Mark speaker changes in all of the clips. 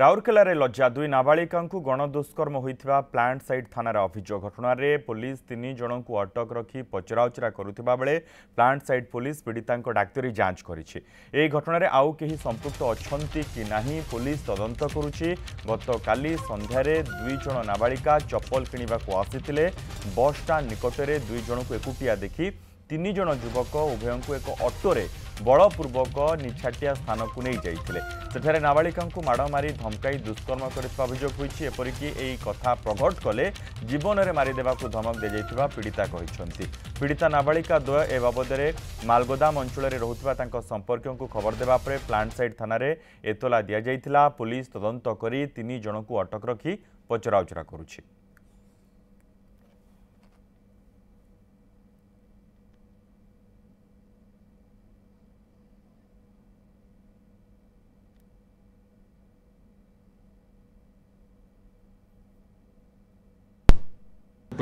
Speaker 1: ରାଉରକେଲାରେ ଲଜ୍ଜା ଦୁଇ ନାବାଳିକାଙ୍କୁ ଗଣଦୁଷ୍କର୍ମ ହୋଇଥିବା ପ୍ଲାଣ୍ଟ ସାଇଟ୍ ଥାନାର ଅଭିଯୋଗ ଘଟଣାରେ ପୋଲିସ ତିନି ଜଣଙ୍କୁ ଅଟକ ରଖି ପଚରାଉଚରା କରୁଥିବା ବେଳେ ପ୍ଲାଣ୍ଟ ସାଇଟ୍ ପୋଲିସ ପୀଡ଼ିତାଙ୍କ ଡାକ୍ତରୀ ଯାଞ୍ଚ କରିଛି ଏହି ଘଟଣାରେ ଆଉ କେହି ସମ୍ପୃକ୍ତ ଅଛନ୍ତି କି ନାହିଁ ପୋଲିସ ତଦନ୍ତ କରୁଛି ଗତକାଲି ସନ୍ଧ୍ୟାରେ ଦୁଇ ଜଣ ନାବାଳିକା ଚପଲ କିଣିବାକୁ ଆସିଥିଲେ ବସ୍ଷ୍ଟାଣ୍ଡ ନିକଟରେ ଦୁଇ ଜଣଙ୍କୁ ଏକୁଟିଆ ଦେଖି ତିନି ଜଣ ଯୁବକ ଉଭୟଙ୍କୁ ଏକ ଅଟୋରେ বলপূর্বক নিছাটিয়া স্থানক নেই যাই সেঠারে নাবালিকা মাড় মারি ধমকাই দুষ্কর্ম করে অভিযোগ হয়েছে এপরিকি এই কথা প্রঘট কলে জীবনরে মারিদেবা ধমক দিয়ে পীড়িতা কিন্তু পীড়িতা নাবালিকা দ্বয় এ বাবদে মালগোদাম অঞ্চলের রহুতা তাঁর সম্পর্কীয় খবর দেওয়া পরে প্লান্ট সাইড থানায় এতলা দিয়া যাই পুলিশ তদন্ত করে তিন জনক অটক রাখি পচরাউচরা করুছে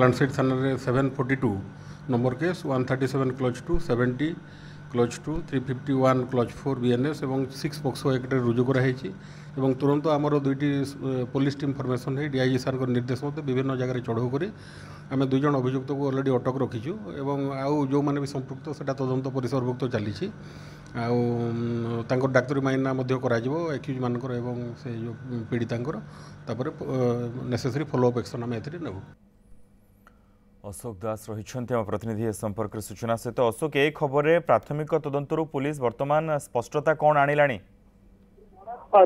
Speaker 2: প্লান্টসাইড থানার seven forty two number case one thirty seven clause two seventy clause two three fifty one clause four BNS এবং সিক্স পক্সো একটে রুজু করা হয়েছি এবং তুরন্ত আমার দুইটি পুলিশ টিম ফর্মেসন হয়ে ডিআইজি স্যারଙ୍କ নির্দেশ মতো বিভিন্ন জায়গায় চଢ଼ଉ করে ଆମେ দুইজন অভিযুক্তକୁ অলরেডি অটক ରଖିଛୁ ଏବଂ ଆଉ ଯେଉଁମାନେ ବି ସମ୍ପୃକ୍ତ ସେଟା ତଦନ୍ତ ପରିସରଭୁକ୍ତ ଚାଲିଛି ଆଉ ତାଙ୍କର ଡାକ୍ତରୀ ମାଇନା ମଧ୍ୟ କରାଯିବ ଏକ୍ୟୁଜ୍ମାନଙ୍କର ଏବଂ ସେ ଯେଉଁ ପୀଡ଼ିତାଙ୍କର ତାପରେ ନେସେସରୀ ଫଲୋଅପ୍ ଆକ୍ସନ୍ ଆମେ ଏଥିରେ ନେବୁ
Speaker 1: অসোক দাস রহিছন্তি অ প্রতিনিধিৰ সম্পৰ্কৰ সূচনাসাত অসোক এই খবৰে প্ৰাথমিক তদন্তৰ পুলিছ বৰ্তমান স্পষ্টতা কোণ আনিলাণী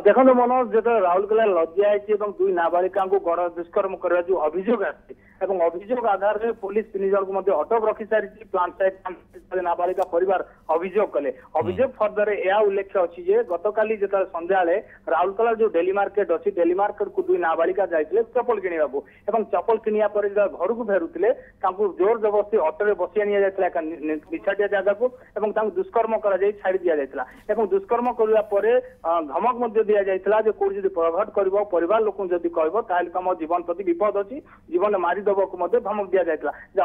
Speaker 3: দেখোন মনৰ যেতা ৰাহুল গলা লজাই আৰু দুই নাবালিকা কাংক গৰ দিসকর্ম কৰা যো অভিযোগ আছে আৰু অভিযোগ আধাৰে পুলিছ ফিনিজালৰক মতে অটো ৰখিছৰিছি প্লান্ট চাই ଯେତେବେଳେ ନାବାଳିକା ପରିବାର ଅଭିଯୋଗ କଲେ ଅଭିଯୋଗ ଫର୍ଦ୍ଦରେ ଏହା ଉଲ୍ଲେଖ ଅଛି ଯେ ଗତକାଲି ଯେତେବେଳେ ସନ୍ଧ୍ୟାବେଳେ ରାଉରକେଲା ଯୋଉ ଡେଲି ମାର୍କେଟ ଅଛି ଡେଲି ମାର୍କେଟକୁ ଦୁଇ ନାବାଳିକା ଯାଇଥିଲେ ଚପଲ କିଣିବାକୁ ଏବଂ ଚପଲ କିଣିବା ପରେ ଯେତେବେଳେ ଘରକୁ ଫେରୁଥିଲେ ତାଙ୍କୁ ଜୋର ଜବରଦସ୍ତି ଅଟୋରେ ବସିଆ ନିଆଯାଇଥିଲା ଏକ ନିଛାଟିଆ ଜାଗାକୁ ଏବଂ ତାଙ୍କୁ ଦୁଷ୍କର୍ମ କରାଯାଇ ଛାଡି ଦିଆଯାଇଥିଲା ଏବଂ ଦୁଷ୍କର୍ମ କରିବା ପରେ ଧମକ ମଧ୍ୟ ଦିଆଯାଇଥିଲା ଯେ କୋଉଠି ଯଦି ପ୍ରଘଟ କରିବ ପରିବାର ଲୋକଙ୍କୁ ଯଦି କହିବ ତାହେଲେ ତମ ଜୀବନ ପ୍ରତି ବିପଦ ଅଛି ଜୀବନ ମାରିଦେବାକୁ ମଧ୍ୟ ଧମକ ଦିଆଯାଇଥିଲା ଯେ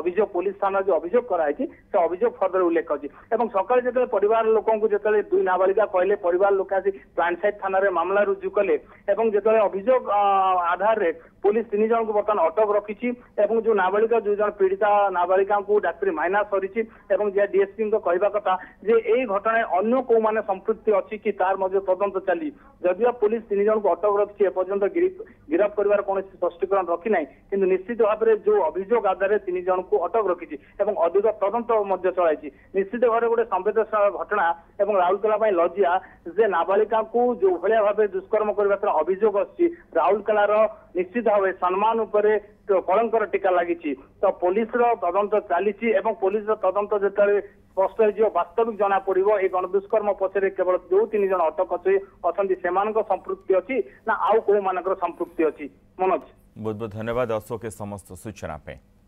Speaker 3: ଅଭିଯୋଗ ପୋଲିସ ଥାନାରେ ଯୋଉ ଅଭିଯୋଗ କରାଯାଇଛି ସେ ଅଭିଯୋଗ ଫର୍ଦ୍ଦର ଉଲ୍ଲେଖ ଅଛି ଏବଂ ସକାଳେ ଯେତେବେଳେ ପରିବାର ଲୋକଙ୍କୁ ଯେତେବେଳେ ଦୁଇ ନାବାଳିକା କହିଲେ ପରିବାର ଲୋକ ଆସି ପ୍ଲାଣ୍ଟ ସାଇଟ୍ ଥାନାରେ ମାମଲା ରୁଜୁ କଲେ ଏବଂ ଯେତେବେଳେ ଅଭିଯୋଗ ଆଧାରରେ ପୋଲିସ ତିନି ଜଣଙ୍କୁ ବର୍ତ୍ତମାନ ଅଟକ ରଖିଛି ଏବଂ ଯୋଉ ନାବାଳିକା ଦୁଇ ଜଣ ପୀଡିତା ନାବାଳିକାଙ୍କୁ ଡାକ୍ତରୀ ମାଇନା ସରିଛି ଏବଂ ଯାହା ଡିଏସପିଙ୍କ କହିବା କଥା ଯେ ଏଇ ଘଟଣାରେ ଅନ୍ୟ କୋଉମାନେ ସମ୍ପୃକ୍ତି ଅଛି କି ତାର ମଧ୍ୟ ତଦନ୍ତ ଚାଲି ଯଦିଓ ପୋଲିସ ତିନି ଜଣଙ୍କୁ ଅଟକ ରଖିଛି ଏପର୍ଯ୍ୟନ୍ତ ଗିରଫ କରିବାର କୌଣସି ସ୍ପଷ୍ଟୀକରଣ ରଖିନାହିଁ କିନ୍ତୁ ନିଶ୍ଚିତ ଭାବରେ ଯୋଉ ଅଭିଯୋଗ ଆଧାରରେ ତିନି ଜଣଙ୍କୁ ଅଟକ ରଖିଛି ଏବଂ ଅଧିକ ତଦନ୍ତ ମଧ୍ୟ ଚଳାଇଛି ନିଶ୍ଚିତ ଭାବରେ ଗୋଟେ ସମ୍ବେଦନଶୀଳ ଘଟଣା ଏବଂ ରାଉରକେଲା ପାଇଁ ଲଜିଆ ଯେ ନାବାଳିକାଙ୍କୁ ଯୋଉଭଳିଆ ଭାବେ ଦୁଷ୍କର୍ମ କରିବା ତାର ଅଭିଯୋଗ ଆସୁଛି ରାଉରକେଲାର ନିଶ୍ଚିତ ଭାବେ ସମ୍ମାନ ଉପରେ କଳଙ୍କର ଟିକା ଲାଗିଛି ତ ପୋଲିସର ତଦନ୍ତ ଚାଲିଛି ଏବଂ ପୋଲିସର ତଦନ୍ତ ଯେତେବେଳେ ସ୍ପଷ୍ଟ ହେଇଯିବ ବାସ୍ତବିକ ଜଣାପଡ଼ିବ ଏଇ ଗଣଦୁଷ୍କର୍ମ ପଛରେ କେବଳ ଯୋଉ ତିନି ଜଣ ଅଟକ ଅଛି ଅଛନ୍ତି ସେମାନଙ୍କ ସମ୍ପୃକ୍ତି ଅଛି ନା ଆଉ କେଉଁମାନଙ୍କର ସମ୍ପୃକ୍ତି ଅଛି ମନୋଜ
Speaker 1: ବହୁତ ବହୁତ ଧନ୍ୟବାଦ ଅଶୋକ ସମସ୍ତ ସୂଚନା ପାଇଁ